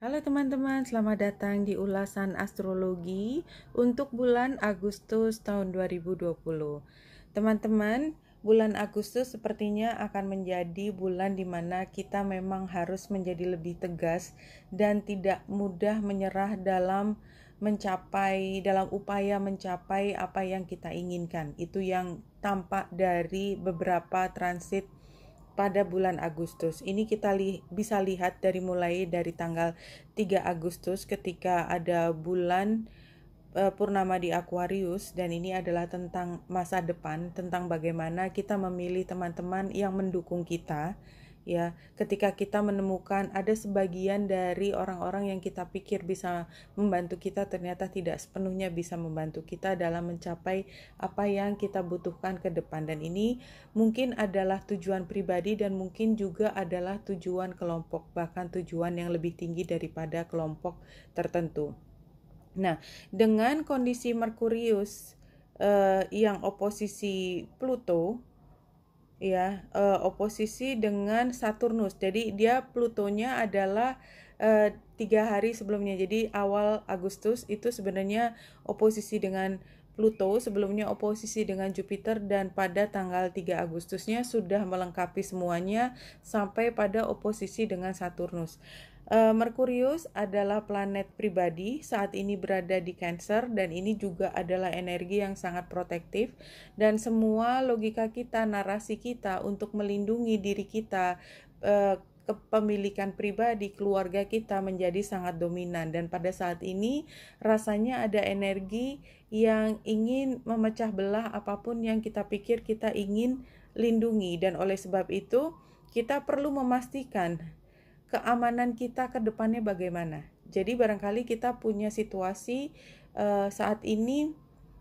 Halo teman-teman, selamat datang di ulasan astrologi untuk bulan Agustus tahun 2020. Teman-teman, bulan Agustus sepertinya akan menjadi bulan di mana kita memang harus menjadi lebih tegas dan tidak mudah menyerah dalam mencapai dalam upaya mencapai apa yang kita inginkan. Itu yang tampak dari beberapa transit pada bulan Agustus. Ini kita li bisa lihat dari mulai dari tanggal 3 Agustus ketika ada bulan uh, purnama di Aquarius dan ini adalah tentang masa depan, tentang bagaimana kita memilih teman-teman yang mendukung kita ya ketika kita menemukan ada sebagian dari orang-orang yang kita pikir bisa membantu kita ternyata tidak sepenuhnya bisa membantu kita dalam mencapai apa yang kita butuhkan ke depan dan ini mungkin adalah tujuan pribadi dan mungkin juga adalah tujuan kelompok bahkan tujuan yang lebih tinggi daripada kelompok tertentu. Nah, dengan kondisi Merkurius eh, yang oposisi Pluto ya uh, oposisi dengan Saturnus. Jadi dia Plutonya adalah uh, tiga hari sebelumnya. Jadi awal Agustus itu sebenarnya oposisi dengan Pluto, sebelumnya oposisi dengan Jupiter dan pada tanggal 3 Agustusnya sudah melengkapi semuanya sampai pada oposisi dengan Saturnus. Uh, Merkurius adalah planet pribadi, saat ini berada di Cancer dan ini juga adalah energi yang sangat protektif dan semua logika kita, narasi kita untuk melindungi diri kita eh, kepemilikan pribadi keluarga kita menjadi sangat dominan dan pada saat ini rasanya ada energi yang ingin memecah belah apapun yang kita pikir kita ingin lindungi dan oleh sebab itu kita perlu memastikan keamanan kita ke depannya bagaimana. Jadi barangkali kita punya situasi uh, saat ini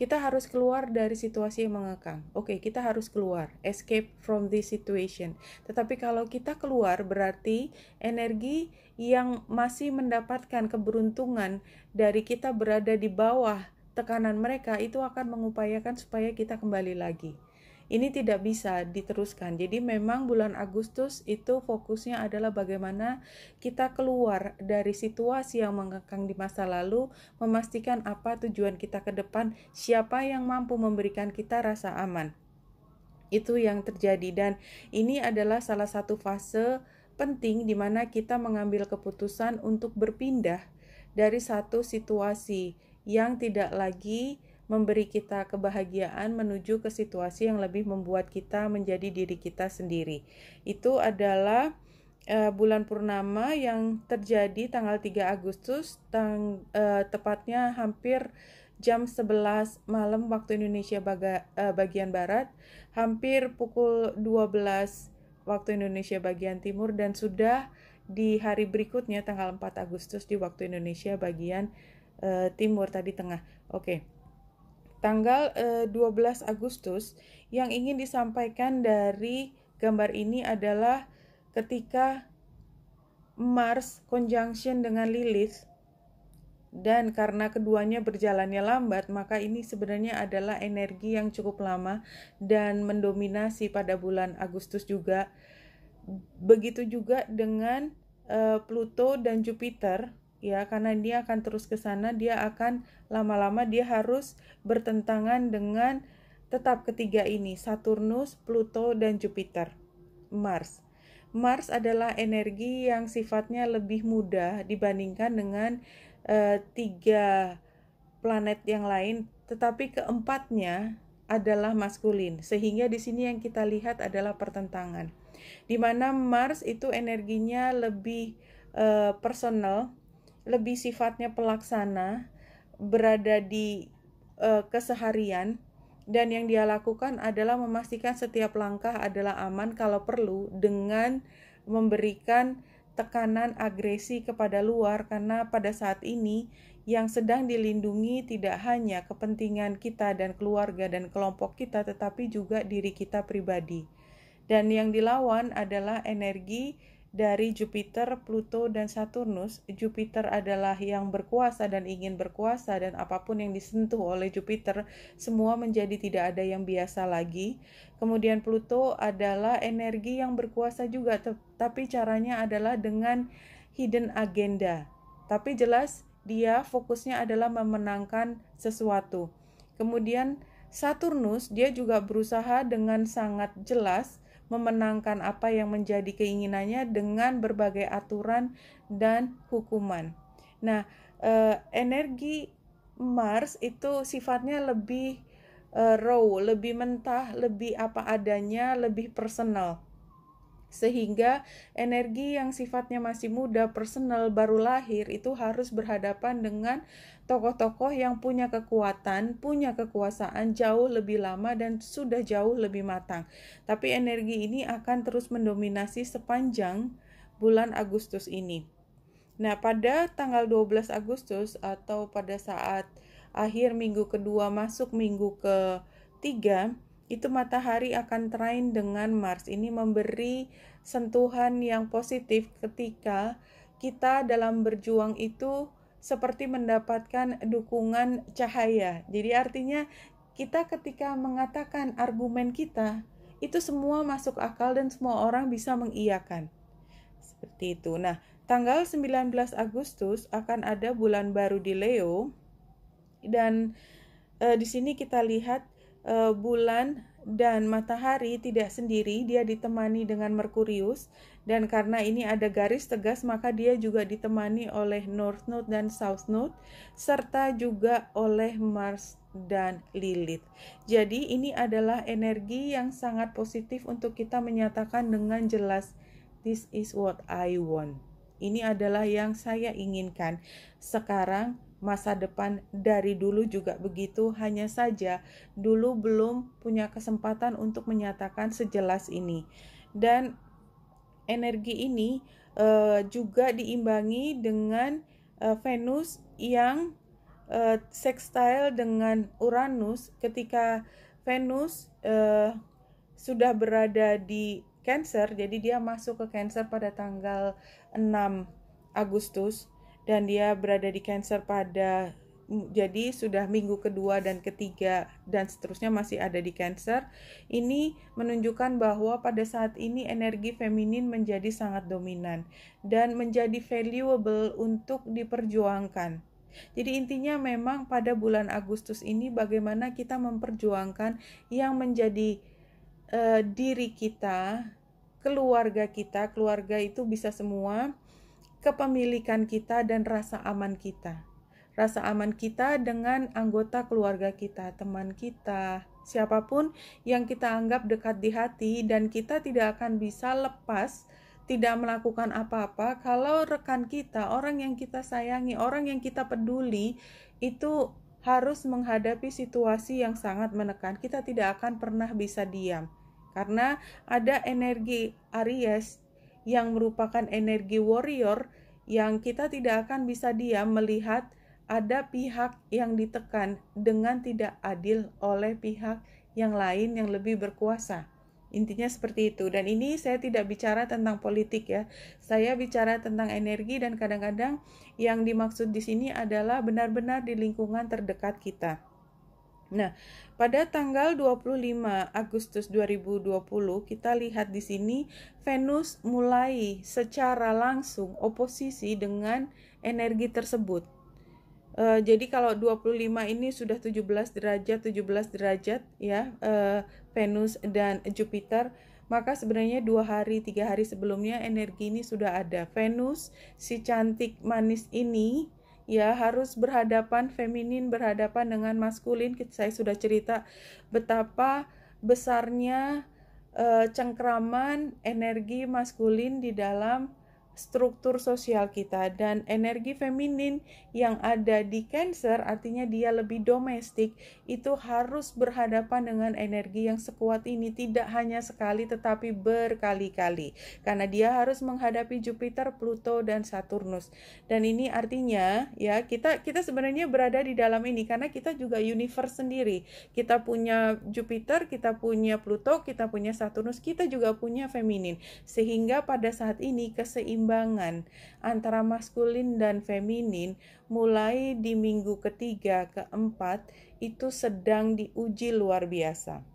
kita harus keluar dari situasi yang mengekang. Oke, okay, kita harus keluar, escape from this situation. Tetapi kalau kita keluar berarti energi yang masih mendapatkan keberuntungan dari kita berada di bawah tekanan mereka itu akan mengupayakan supaya kita kembali lagi ini tidak bisa diteruskan. Jadi memang bulan Agustus itu fokusnya adalah bagaimana kita keluar dari situasi yang mengekang di masa lalu, memastikan apa tujuan kita ke depan, siapa yang mampu memberikan kita rasa aman. Itu yang terjadi dan ini adalah salah satu fase penting di mana kita mengambil keputusan untuk berpindah dari satu situasi yang tidak lagi memberi kita kebahagiaan menuju ke situasi yang lebih membuat kita menjadi diri kita sendiri. Itu adalah uh, bulan purnama yang terjadi tanggal 3 Agustus tang, uh, tepatnya hampir jam 11 malam waktu Indonesia baga, uh, bagian barat, hampir pukul 12 waktu Indonesia bagian timur dan sudah di hari berikutnya tanggal 4 Agustus di waktu Indonesia bagian uh, timur tadi tengah. Oke. Okay tanggal eh, 12 Agustus yang ingin disampaikan dari gambar ini adalah ketika Mars conjunction dengan Lilith dan karena keduanya berjalannya lambat, maka ini sebenarnya adalah energi yang cukup lama dan mendominasi pada bulan Agustus juga. Begitu juga dengan eh, Pluto dan Jupiter ya karena dia akan terus ke sana dia akan lama-lama dia harus bertentangan dengan tetap ketiga ini Saturnus, Pluto dan Jupiter. Mars. Mars adalah energi yang sifatnya lebih mudah dibandingkan dengan e, tiga planet yang lain, tetapi keempatnya adalah maskulin. Sehingga di sini yang kita lihat adalah pertentangan. Di mana Mars itu energinya lebih e, personal, lebih sifatnya pelaksana, berada di uh, keseharian, dan yang dia lakukan adalah memastikan setiap langkah adalah aman kalau perlu dengan memberikan tekanan agresi kepada luar karena pada saat ini yang sedang dilindungi tidak hanya kepentingan kita dan keluarga dan kelompok kita tetapi juga diri kita pribadi. Dan yang dilawan adalah energi dari Jupiter, Pluto, dan Saturnus, Jupiter adalah yang berkuasa dan ingin berkuasa, dan apapun yang disentuh oleh Jupiter, semua menjadi tidak ada yang biasa lagi. Kemudian, Pluto adalah energi yang berkuasa juga, tapi caranya adalah dengan hidden agenda. Tapi jelas, dia fokusnya adalah memenangkan sesuatu. Kemudian, Saturnus, dia juga berusaha dengan sangat jelas memenangkan apa yang menjadi keinginannya dengan berbagai aturan dan hukuman. Nah, eh, energi Mars itu sifatnya lebih eh, raw, lebih mentah, lebih apa adanya, lebih personal sehingga energi yang sifatnya masih muda, personal, baru lahir itu harus berhadapan dengan tokoh-tokoh yang punya kekuatan, punya kekuasaan jauh lebih lama dan sudah jauh lebih matang. Tapi energi ini akan terus mendominasi sepanjang bulan Agustus ini. Nah, pada tanggal 12 Agustus atau pada saat akhir minggu kedua masuk minggu ketiga, itu matahari akan terain dengan Mars ini memberi sentuhan yang positif ketika kita dalam berjuang itu seperti mendapatkan dukungan cahaya. Jadi artinya kita ketika mengatakan argumen kita itu semua masuk akal dan semua orang bisa mengiyakan. Seperti itu. Nah, tanggal 19 Agustus akan ada bulan baru di Leo dan e, di sini kita lihat uh, bulan dan matahari tidak sendiri, dia ditemani dengan Merkurius dan karena ini ada garis tegas maka dia juga ditemani oleh North Node dan South Node serta juga oleh Mars dan Lilith. Jadi ini adalah energi yang sangat positif untuk kita menyatakan dengan jelas this is what I want. Ini adalah yang saya inginkan. Sekarang masa depan dari dulu juga begitu, hanya saja dulu belum punya kesempatan untuk menyatakan sejelas ini. Dan energi ini e, juga diimbangi dengan e, Venus yang e, eh, sextile dengan Uranus ketika Venus e, sudah berada di Cancer, jadi dia masuk ke Cancer pada tanggal 6 Agustus dan dia berada di Cancer pada jadi sudah minggu kedua dan ketiga dan seterusnya masih ada di Cancer. Ini menunjukkan bahwa pada saat ini energi feminin menjadi sangat dominan dan menjadi valuable untuk diperjuangkan. Jadi intinya memang pada bulan Agustus ini bagaimana kita memperjuangkan yang menjadi uh, diri kita, keluarga kita, keluarga itu bisa semua kepemilikan kita dan rasa aman kita. Rasa aman kita dengan anggota keluarga kita, teman kita, siapapun yang kita anggap dekat di hati, dan kita tidak akan bisa lepas, tidak melakukan apa-apa. Kalau rekan kita, orang yang kita sayangi, orang yang kita peduli, itu harus menghadapi situasi yang sangat menekan. Kita tidak akan pernah bisa diam karena ada energi Aries yang merupakan energi warrior yang kita tidak akan bisa diam melihat ada pihak yang ditekan dengan tidak adil oleh pihak yang lain yang lebih berkuasa. Intinya seperti itu. Dan ini saya tidak bicara tentang politik ya. Saya bicara tentang energi dan kadang-kadang yang dimaksud di sini adalah benar-benar di lingkungan terdekat kita. Nah, pada tanggal 25 Agustus 2020 kita lihat di sini Venus mulai secara langsung oposisi dengan energi tersebut. E, jadi kalau 25 ini sudah 17 derajat 17 derajat ya e, Venus dan Jupiter maka sebenarnya dua hari tiga hari sebelumnya energi ini sudah ada Venus si cantik manis ini ya harus berhadapan feminin berhadapan dengan maskulin saya sudah cerita betapa besarnya uh, cengkraman energi maskulin di dalam struktur sosial kita dan energi feminin yang ada di Cancer artinya dia lebih domestik itu harus berhadapan dengan energi yang sekuat ini tidak hanya sekali tetapi berkali-kali karena dia harus menghadapi Jupiter, Pluto dan Saturnus. Dan ini artinya ya kita kita sebenarnya berada di dalam ini karena kita juga universe sendiri. Kita punya Jupiter, kita punya Pluto, kita punya Saturnus, kita juga punya feminin. Sehingga pada saat ini keseimbangan keseimbangan antara maskulin dan feminin mulai di minggu ketiga keempat itu sedang diuji luar biasa.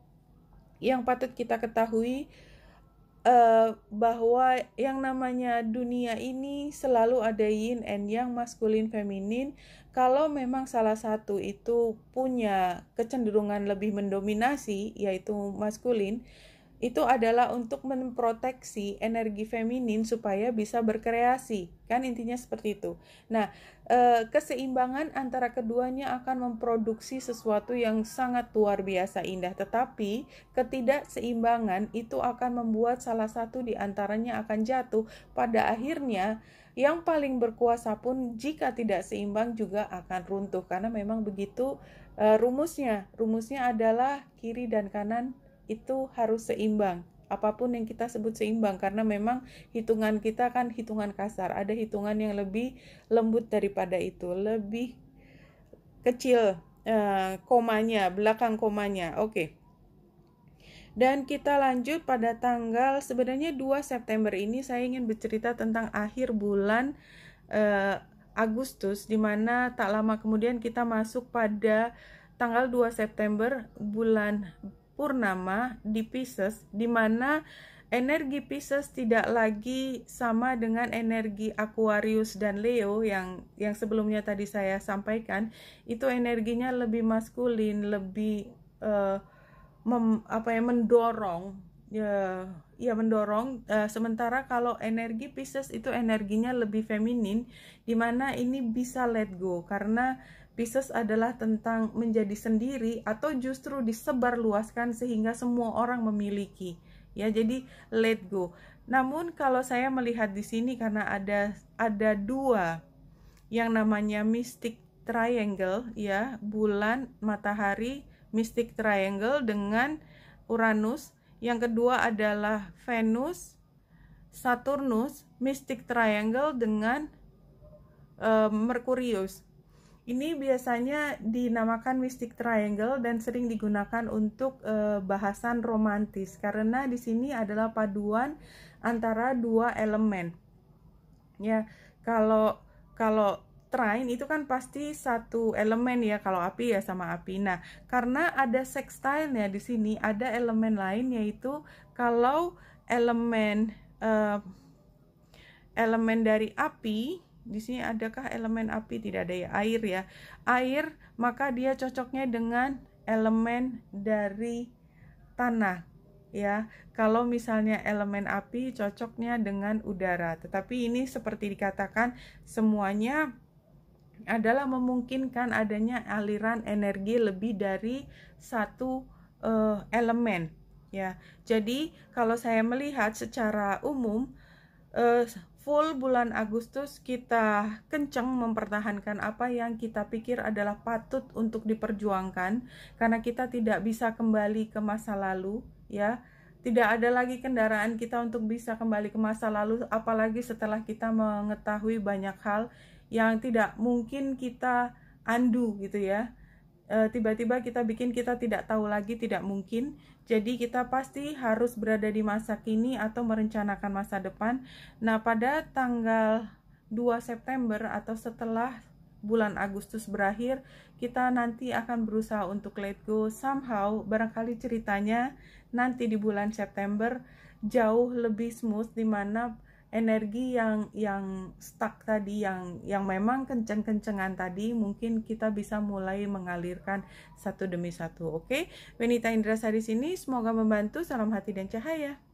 Yang patut kita ketahui eh, bahwa yang namanya dunia ini selalu ada yin and yang maskulin feminin. Kalau memang salah satu itu punya kecenderungan lebih mendominasi yaitu maskulin, itu adalah untuk memproteksi energi feminin supaya bisa berkreasi. Kan intinya seperti itu. Nah, eh, keseimbangan antara keduanya akan memproduksi sesuatu yang sangat luar biasa indah, tetapi ketidakseimbangan itu akan membuat salah satu di antaranya akan jatuh. Pada akhirnya, yang paling berkuasa pun jika tidak seimbang juga akan runtuh karena memang begitu eh, rumusnya. Rumusnya adalah kiri dan kanan itu harus seimbang apapun yang kita sebut seimbang karena memang hitungan kita kan hitungan kasar ada hitungan yang lebih lembut daripada itu lebih kecil eh, komanya belakang komanya oke okay. dan kita lanjut pada tanggal sebenarnya 2 September ini saya ingin bercerita tentang akhir bulan eh, Agustus mana tak lama kemudian kita masuk pada tanggal 2 September bulan purnama di Pisces di mana energi Pisces tidak lagi sama dengan energi Aquarius dan Leo yang yang sebelumnya tadi saya sampaikan itu energinya lebih maskulin lebih uh, mem, apa ya mendorong ya ya mendorong uh, sementara kalau energi Pisces itu energinya lebih feminin di mana ini bisa let go karena Pisces adalah tentang menjadi sendiri atau justru disebarluaskan sehingga semua orang memiliki. Ya, jadi let go. Namun kalau saya melihat di sini karena ada ada dua yang namanya mystic triangle ya, bulan, matahari, mystic triangle dengan Uranus. Yang kedua adalah Venus, Saturnus, mystic triangle dengan uh, Merkurius. Ini biasanya dinamakan Mystic Triangle dan sering digunakan untuk e, bahasan romantis karena di sini adalah paduan antara dua elemen. Ya, kalau kalau trine itu kan pasti satu elemen ya kalau api ya sama api. Nah, karena ada sextile ya di sini ada elemen lain yaitu kalau elemen e, elemen dari api di sini adakah elemen api? Tidak ada ya, air ya. Air, maka dia cocoknya dengan elemen dari tanah ya. Kalau misalnya elemen api cocoknya dengan udara. Tetapi ini seperti dikatakan semuanya adalah memungkinkan adanya aliran energi lebih dari satu uh, elemen ya. Jadi kalau saya melihat secara umum uh, full bulan Agustus kita kencang mempertahankan apa yang kita pikir adalah patut untuk diperjuangkan karena kita tidak bisa kembali ke masa lalu ya tidak ada lagi kendaraan kita untuk bisa kembali ke masa lalu apalagi setelah kita mengetahui banyak hal yang tidak mungkin kita andu gitu ya Eh, tiba-tiba kita bikin kita tidak tahu lagi tidak mungkin. Jadi kita pasti harus berada di masa kini atau merencanakan masa depan. Nah, pada tanggal 2 September atau setelah bulan Agustus berakhir, kita nanti akan berusaha untuk let go somehow barangkali ceritanya nanti di bulan September jauh lebih smooth dimana energi yang yang stuck tadi yang yang memang kenceng-kencengan tadi mungkin kita bisa mulai mengalirkan satu demi satu oke okay? Wenita Indra Sari sini semoga membantu salam hati dan cahaya